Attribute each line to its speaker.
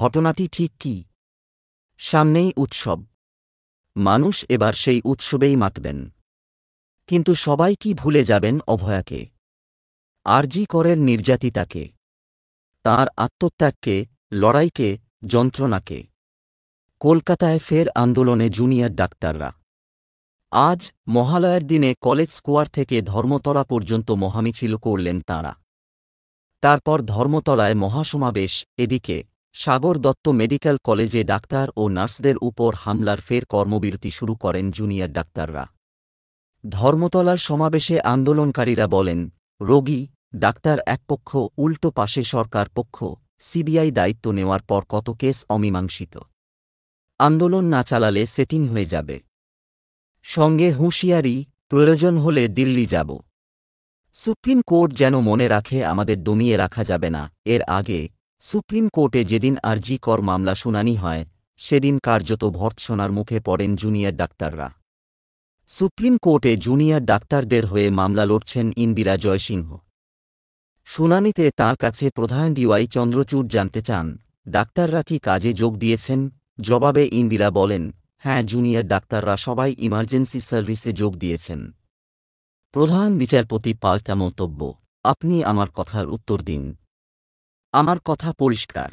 Speaker 1: ঘটনাটি ঠিক কি সামনেই উৎসব মানুষ এবার সেই উৎসবেই মাতবেন কিন্তু সবাই কি ভুলে যাবেন অভয়াকে আরজি করের নির্যাতিতাকে তার আত্মত্যাগকে লড়াইকে যন্ত্রণাকে কলকাতায় ফের আন্দোলনে জুনিয়র ডাক্তাররা আজ মহালয়ার দিনে কলেজ স্কোয়ার থেকে ধর্মতলা পর্যন্ত মহামিছিল করলেন তাঁরা তারপর ধর্মতলায় মহাসমাবেশ এদিকে সাগর দত্ত মেডিকেল কলেজে ডাক্তার ও নার্সদের উপর হামলার ফের কর্মবিরতি শুরু করেন জুনিয়র ডাক্তাররা ধর্মতলার সমাবেশে আন্দোলনকারীরা বলেন রোগী ডাক্তার একপক্ষ উল্টো পাশে সরকার পক্ষ সিবিআই দায়িত্ব নেওয়ার পর কত কেস অমীমাংসিত আন্দোলন না চালালে সেটিং হয়ে যাবে সঙ্গে হুঁশিয়ারি প্রয়োজন হলে দিল্লি যাব সুপ্রিম কোর্ট যেন মনে রাখে আমাদের দমিয়ে রাখা যাবে না এর আগে সুপ্রিম কোর্টে যেদিন আরজি কর মামলা শুনানি হয় সেদিন কার্যত ভর্ৎসনার মুখে পড়েন জুনিয়র ডাক্তাররা সুপ্রিম কোর্টে জুনিয়র ডাক্তারদের হয়ে মামলা লড়ছেন ইন্দিরা জয়সিংহ শুনানিতে তার কাছে প্রধান ডিওয়াই চন্দ্রচূড় জানতে চান ডাক্তাররা কি কাজে যোগ দিয়েছেন জবাবে ইন্দিরা বলেন হ্যাঁ জুনিয়র ডাক্তাররা সবাই ইমার্জেন্সি সার্ভিসে যোগ দিয়েছেন প্রধান বিচারপতি পাল্টা মন্তব্য আপনি আমার কথার উত্তর দিন আমার কথা পরিষ্কার